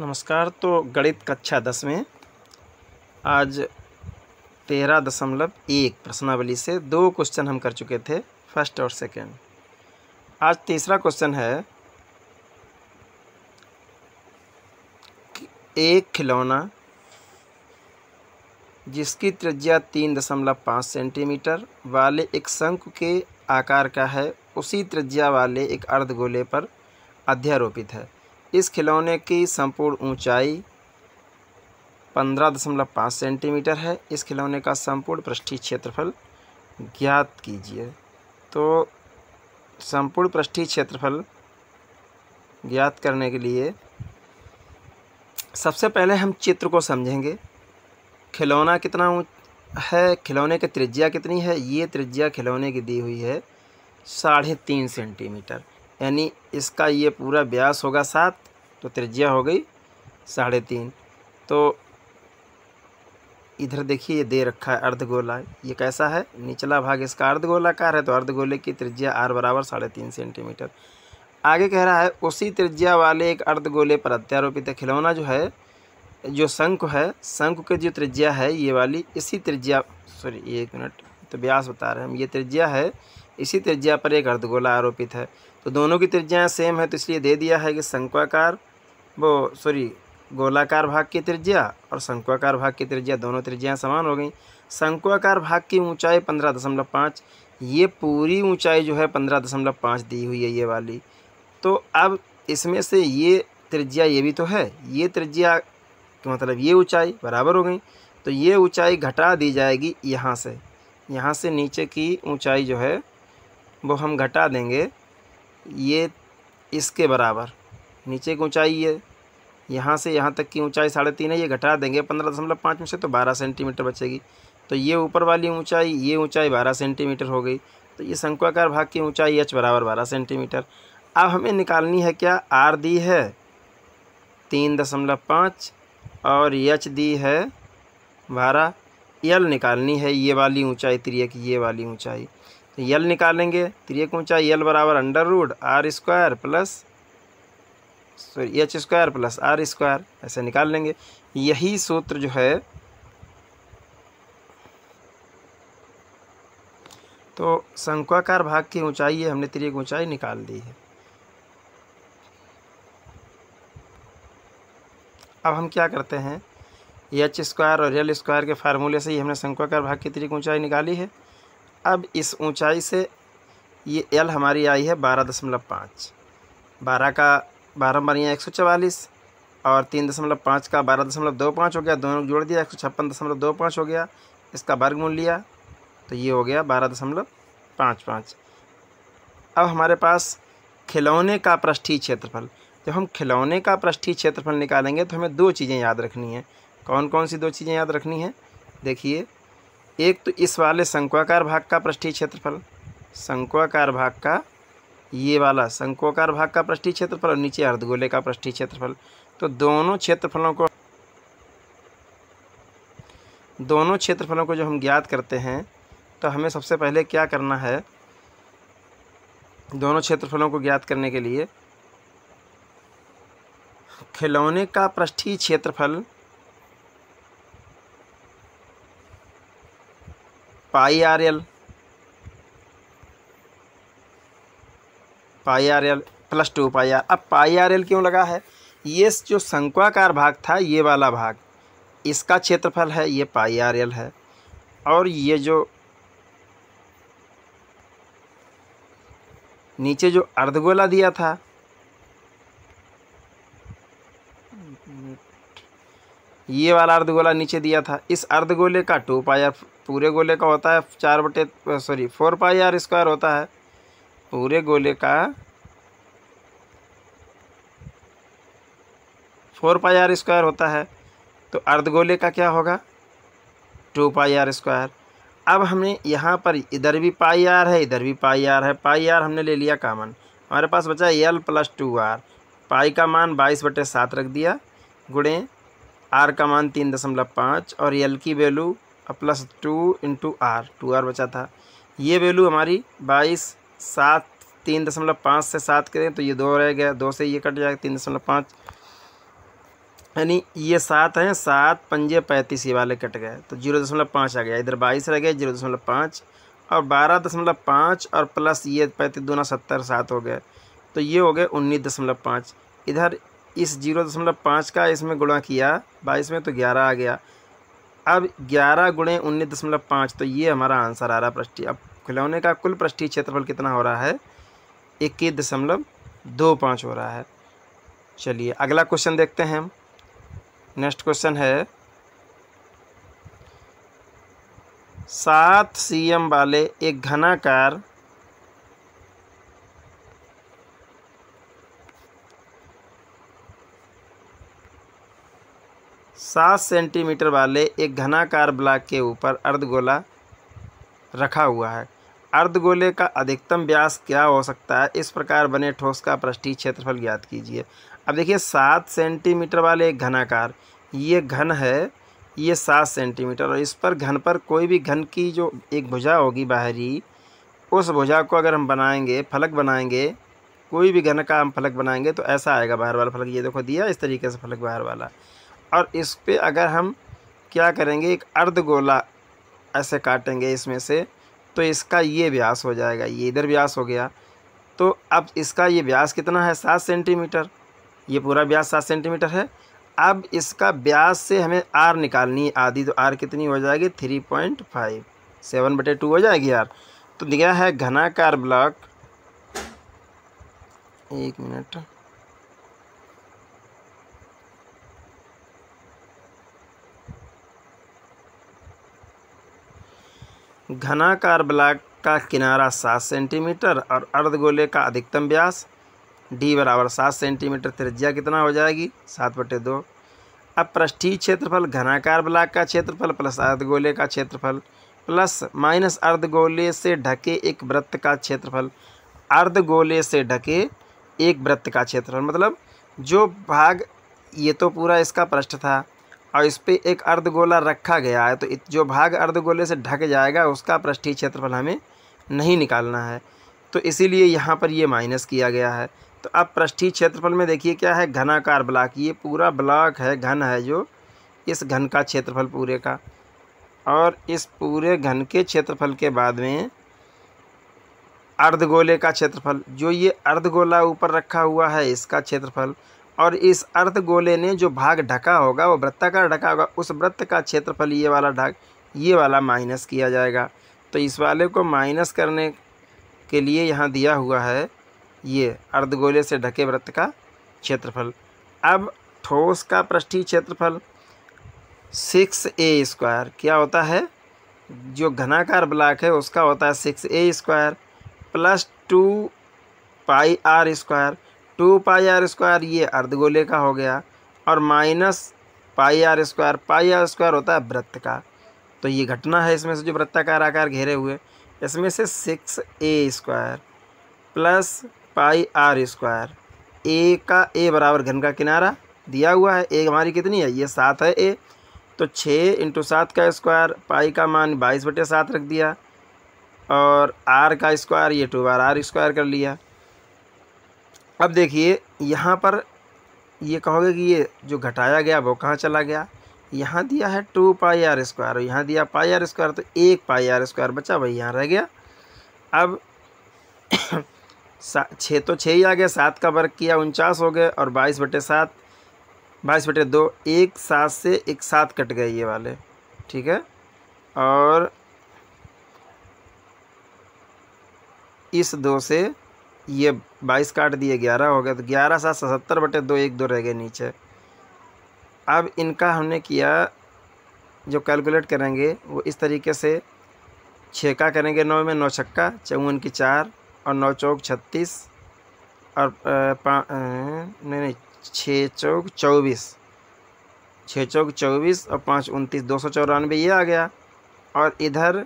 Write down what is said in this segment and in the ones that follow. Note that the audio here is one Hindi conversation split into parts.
नमस्कार तो गणित कक्षा दस में आज तेरह दशमलव एक प्रश्नावली से दो क्वेश्चन हम कर चुके थे फर्स्ट और सेकंड आज तीसरा क्वेश्चन है एक खिलौना जिसकी त्रिज्या तीन दशमलव पाँच सेंटीमीटर वाले एक शंकु के आकार का है उसी त्रिज्या वाले एक अर्धगोले पर अध्यारोपित है इस खिलौने की संपूर्ण ऊंचाई पंद्रह दशमलव पाँच सेंटीमीटर है इस खिलौने का संपूर्ण पृष्ठीय क्षेत्रफल ज्ञात कीजिए तो संपूर्ण पृष्ठीय क्षेत्रफल ज्ञात करने के लिए सबसे पहले हम चित्र को समझेंगे खिलौना कितना ऊँच है खिलौने की त्रिज्या कितनी है ये त्रिज्या खिलौने की दी हुई है साढ़े तीन सेंटीमीटर यानी इसका ये पूरा ब्यास होगा सात तो त्रिज्या हो गई साढ़े तीन तो इधर देखिए ये दे रखा है अर्धगोला ये कैसा है निचला भाग इसका अर्धगोलाकार है तो अर्धगोले की त्रिज्या आर बराबर साढ़े तीन सेंटीमीटर आगे कह रहा है उसी त्रिज्या वाले एक अर्धगोले पर अत्यारोपित खिलौना जो है जो शंख है शंख की जो त्रिज्या है ये वाली इसी त्रिज्या सॉरी एक मिनट तो ब्यास बता रहे हैं हम ये त्रिज्या है इसी त्रिज्या पर एक अर्धगोला आरोपित है तो दोनों की त्रिज्याएं सेम है तो इसलिए दे दिया है कि शंक्वाकार वो सॉरी गोलाकार भाग की त्रिज्या और शंक्वाकार भाग की त्रिज्या दोनों त्रिज्याएँ समान हो गई शंक्वाकार भाग की ऊंचाई पंद्रह दशमलव पाँच ये पूरी ऊंचाई जो है पंद्रह दशमलव पाँच दी हुई है ये वाली तो अब इसमें से ये त्रिज्या ये भी तो है ये त्रिज्या मतलब ये ऊँचाई बराबर हो गई तो ये ऊँचाई घटा दी जाएगी यहाँ से यहाँ से नीचे की ऊँचाई जो है वो हम घटा देंगे ये इसके बराबर नीचे की ऊँचाई ये यहाँ से यहाँ तक की ऊंचाई साढ़े तीन है ये घटा देंगे पंद्रह दशमलव पाँच में से तो बारह सेंटीमीटर बचेगी तो ये ऊपर वाली ऊंचाई ये ऊंचाई बारह सेंटीमीटर हो गई तो ये शंक्वाकार भाग की ऊंचाई एच बराबर बारह सेंटीमीटर अब हमें निकालनी है क्या आर दी है तीन दशमलव पाँच और एच दी है बारह एल निकालनी है ये वाली ऊँचाई त्रिय की ये वाली ऊँचाई यल निकालेंगे त्रिय ऊंचाई यल बराबर under root R square plus sorry H square plus R square ऐसे निकाल लेंगे यही सूत्र जो है तो शंक्वाकार भाग की ऊंचाई है हमने त्रिक ऊंचाई निकाल दी है अब हम क्या करते हैं एच स्क्वायर और एल स्क्वायर के फार्मूले से ही हमने शंक्वाकार भाग की त्रिक ऊंचाई निकाली है अब इस ऊंचाई से ये एल हमारी आई है बारह दशमलव पाँच बारह का बारह यहाँ एक सौ चवालीस और तीन दशमलव पाँच का बारह दशमलव दो पाँच हो गया दोनों जोड़ दिया एक सौ छप्पन दशमलव दो पाँच हो गया इसका वर्गमूल लिया तो ये हो गया बारह दशमलव पाँच पाँच अब हमारे पास खिलौने का पृष्ठीय क्षेत्रफल जब हम खिलौने का पृष्ठीय क्षेत्रफल निकालेंगे तो हमें दो चीज़ें याद रखनी है कौन कौन सी दो चीज़ें याद रखनी है देखिए एक तो इस वाले शंकुआकार भाग का पृष्ठीय क्षेत्रफल शंकुआकार भाग का ये वाला शंकुआकार भाग का पृष्ठीय क्षेत्रफल और नीचे अर्धगोले का पृष्ठीय क्षेत्रफल तो दोनों क्षेत्रफलों को दोनों क्षेत्रफलों को जो हम ज्ञात करते हैं तो हमें सबसे पहले क्या करना है दोनों क्षेत्रफलों को ज्ञात करने के लिए खिलौने का पृष्ठीय क्षेत्रफल pi R L pi R L plus two pi R अब पाई आर एल क्यों लगा है ये जो शंक्वाकार भाग था ये वाला भाग इसका क्षेत्रफल है ये पाई आर एल है और ये जो नीचे जो अर्धगोला दिया था ये वाला अर्धगोला नीचे दिया था इस अर्धगोले का टू पाई आर पूरे गोले का होता है चार बटे sorry four pi are square होता है पूरे गोले का फोर पाई आर स्क्वायर होता है तो अर्ध गोले का क्या होगा टू पाई आर स्क्वायर अब हमने यहाँ पर इधर भी पाई आर है इधर भी पाई आर है पाई आर हमने ले लिया कामन हमारे पास बचा L plus two R pi का मान बाईस बटे सात रख दिया गुणे आर का मान तीन दशमलव पाँच और एल की value plus two into R two R बचा था ये वैल्यू हमारी बाईस सात तीन दशमलव पाँच से सात करें तो ये दो रह गया दो से ये कट जाएगा तीन दशमलव पाँच यानी ये सात हैं सात पंजे पैंतीस ये वाले कट गए तो जीरो दशमलव पाँच आ गया इधर बाईस रह गए जीरो दशमलव पाँच और बारह दशमलव पाँच और प्लस ये पैंतीस दूना सत्तर सात हो गए तो ये हो गए उन्नीस दशमलव पाँच इधर इस जीरो दशमलव पाँच का इसमें गुणा किया बाईस में तो ग्यारह आ गया अब ग्यारह गुणे उन्नीस दशमलव पाँच तो ये हमारा आंसर आ रहा है पृष्ठीय अब खिलौने का कुल पृष्ठी क्षेत्रफल कितना हो रहा है इक्कीस दशमलव दो पाँच हो रहा है चलिए अगला क्वेश्चन देखते हैं हम नेक्स्ट क्वेश्चन है सात सीएम वाले एक घनाकार सात सेंटीमीटर वाले एक घनाकार ब्लॉक के ऊपर अर्धगोला रखा हुआ है अर्धगोले का अधिकतम व्यास क्या हो सकता है इस प्रकार बने ठोस का पृष्ठी क्षेत्रफल ज्ञात कीजिए अब देखिए सात सेंटीमीटर वाले एक घनाकार ये घन है ये सात सेंटीमीटर और इस पर घन पर कोई भी घन की जो एक भुजा होगी बाहरी उस भुजा को अगर हम बनाएंगे फलक बनाएंगे कोई भी घन का हम फलक बनाएंगे तो ऐसा आएगा बाहर वाला फलक ये देखो दिया इस तरीके से फलक बाहर वाला और इस पर अगर हम क्या करेंगे एक अर्ध गोला ऐसे काटेंगे इसमें से तो इसका ये व्यास हो जाएगा ये इधर व्यास हो गया तो अब इसका ये व्यास कितना है सात सेंटीमीटर ये पूरा व्यास सात सेंटीमीटर है अब इसका व्यास से हमें आर निकालनी है आधी तो आर कितनी हो जाएगी थ्री पॉइंट फाइव सेवन बटे टू हो जाएगी आर तो दिया है घनाकार ब्लॉक एक मिनट घनाकार ब्लॉक का किनारा सात सेंटीमीटर और अर्धगोले का अधिकतम व्यास डी बराबर सात सेंटीमीटर त्रिज्या कितना हो जाएगी सात बटे दो अब पृष्ठीय क्षेत्रफल घनाकार ब्लॉक का क्षेत्रफल प्लस अर्धगोले का क्षेत्रफल प्लस माइनस अर्धगोले से ढके एक वृत्त का क्षेत्रफल अर्धगोले से ढके एक वृत्त का क्षेत्रफल मतलब जो भाग ये तो पूरा इसका पृष्ठ था और इस पर एक अर्धगोला रखा गया है तो जो भाग अर्धगोले से ढक जाएगा उसका पृष्ठीय क्षेत्रफल हमें नहीं निकालना है तो इसीलिए यहाँ पर ये माइनस किया गया है तो अब पृष्ठीय क्षेत्रफल में देखिए क्या है घनाकार ब्लॉक ये पूरा ब्लॉक है घन है जो इस घन का क्षेत्रफल पूरे का और इस पूरे घन के क्षेत्रफल के बाद में अर्धगोले का क्षेत्रफल जो ये अर्धगोला ऊपर रखा हुआ है इसका क्षेत्रफल और इस अर्ध गोले ने जो भाग ढका होगा वो वृत्ताकार ढका होगा उस वृत्त का क्षेत्रफल ये वाला ढाक ये वाला माइनस किया जाएगा तो इस वाले को माइनस करने के लिए यहाँ दिया हुआ है ये अर्धगोले से ढके वृत्त का क्षेत्रफल अब ठोस का पृष्ठीय क्षेत्रफल सिक्स ए स्क्वायर क्या होता है जो घनाकार ब्लॉक है उसका होता है six A square plus two pi are square two pi are square ये अर्धगोले का हो गया और minus pi are square pi are square होता है वृत्त का तो ये घटना है इसमें से जो वृत्ताकार आकार घेरे हुए इसमें से six A square plus pi are square a का ए बराबर घन का किनारा दिया हुआ है ए हमारी कितनी है ये सात है ए तो छः इंटू सात का स्क्वायर पाई का मान बाईस बटे सात रख दिया और आर का स्क्वायर ये टू बार आर स्क्वायर कर लिया अब देखिए यहाँ पर ये कहोगे कि ये जो घटाया गया वो कहाँ चला गया यहाँ दिया है टू पाई आर स्क्वायर और यहाँ दिया पाई आर स्क्वायर तो एक पाई आर स्क्वायर बचा वही यहाँ रह गया अब छः तो छः ही आ गया सात का वर्ग किया उनचास हो गए और बाईस बटे सात बाईस बटे दो एक सात से एक सात कट गए ये वाले ठीक है और इस दो से ये बाईस काट दिए ग्यारह हो गया तो ग्यारह सात सतर बटे दो एक दो रह गए नीचे अब इनका हमने किया जो कैलकुलेट करेंगे वो इस तरीके से छः का करेंगे नौ में नौ छक्का चौवन की चार और नौ चौक छत्तीस और पा नहीं नहीं छः चौक चौबीस छः चौक चौबीस और पाँच उनतीस दो सौ चौरानवे ये आ गया और इधर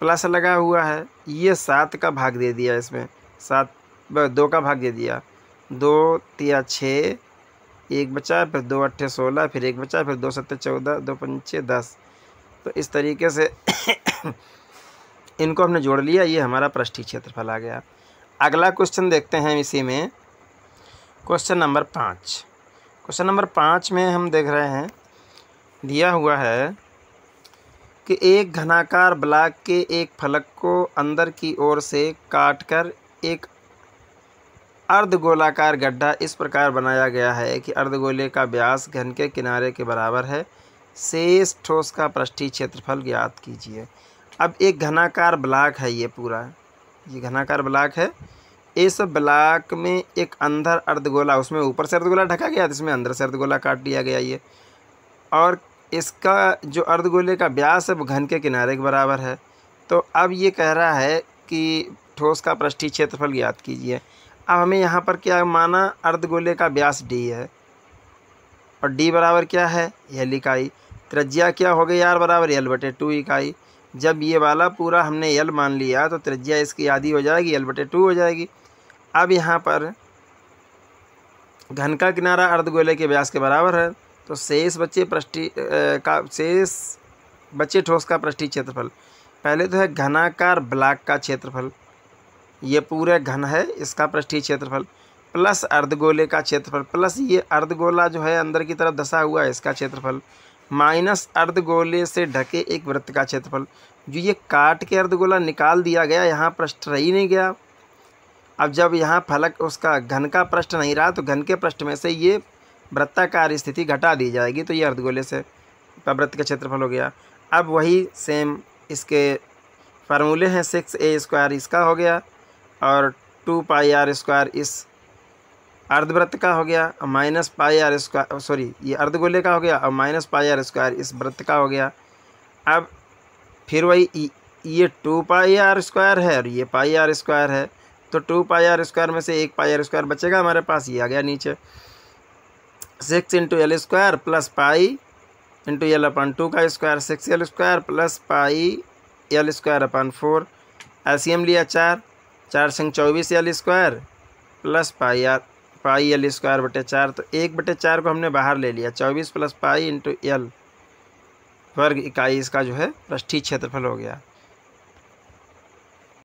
प्लस लगा हुआ है ये सात का भाग दे दिया इसमें सात दो का भाग दे दिया दो तिया छः एक बचा फिर दो अट्ठे सोलह फिर एक बचा फिर दो सत्तर चौदह दो पंचे दस तो इस तरीके से इनको हमने जोड़ लिया ये हमारा पृष्ठी क्षेत्रफल आ गया अगला क्वेश्चन देखते हैं इसी में क्वेश्चन नंबर पाँच क्वेश्चन नंबर पाँच में हम देख रहे हैं दिया हुआ है कि एक घनाकार ब्लॉक के एक फलक को अंदर की ओर से काटकर एक अर्ध गोलाकार गड्ढा इस प्रकार बनाया गया है कि अर्धगोले का व्यास घन के किनारे के बराबर है शेष ठोस का पृष्ठीय क्षेत्रफल ज्ञात कीजिए अब एक घनाकार ब्लाक है ये पूरा ये घनाकार ब्लाक है इस ब्लाक में एक अंदर अर्धगोला उसमें ऊपर से अर्धगोला ढका गया इसमें अंदर से अर्धगोला काट दिया गया ये और इसका जो अर्धगोले का व्यास है वो घन के किनारे के बराबर है तो अब ये कह रहा है कि ठोस का पृष्ठी क्षेत्रफल ज्ञात कीजिए अब हमें यहाँ पर क्या माना अर्धगोले का व्यास डी है और डी बराबर क्या है एल इकाई त्रिज्या क्या हो गई यार बराबर एल बटे टू इकाई जब ये वाला पूरा हमने एल मान लिया तो त्रिज्या इसकी आधी हो जाएगी एल बटे टू हो जाएगी अब यहाँ पर घन का किनारा अर्धगोले के व्यास के बराबर है तो शेष बच्चे पृष्ठी का शेष बच्चे ठोस का पृष्ठी क्षेत्रफल पहले तो है घनाकार ब्लाक का क्षेत्रफल ये पूरे घन है इसका पृष्ठीय क्षेत्रफल प्लस अर्धगोले का क्षेत्रफल प्लस ये अर्धगोला जो है अंदर की तरफ धसा हुआ है इसका क्षेत्रफल माइनस अर्धगोले से ढके एक वृत्त का क्षेत्रफल जो ये काट के अर्धगोला निकाल दिया गया यहाँ पृष्ठ रही नहीं गया अब जब यहाँ फलक उसका घन का पृष्ठ नहीं रहा तो घन के पृष्ठ में से ये वृत्ताकार स्थिति घटा दी जाएगी तो ये अर्धगोले से वृत्त का क्षेत्रफल हो गया अब वही सेम इसके फार्मूले हैं सिक्स ए स्क्वायर इसका हो गया और टू पाई आर स्क्वायर इस अर्धवृत्त का हो गया और minus pi are square sorry ये अर्धगोले का हो गया और माइनस पाई आर स्क्वायर इस वृत्त का हो गया अब फिर वही ये टू पाई आर स्क्वायर है और ये पाई आर स्क्वायर है तो टू पाई आर स्क्वायर में से एक पाई आर स्क्वायर बचेगा हमारे पास ये आ गया नीचे six into l square plus pi into l upon two का square six l square plus pi l square upon four L C M लिया चार चार संग चौबीस l square plus pi r pi l square बटे चार तो एक बटे चार को हमने बाहर ले लिया चौबीस प्लस पाई इंटू एल वर्ग इकाई इसका जो है पृष्ठी क्षेत्रफल हो गया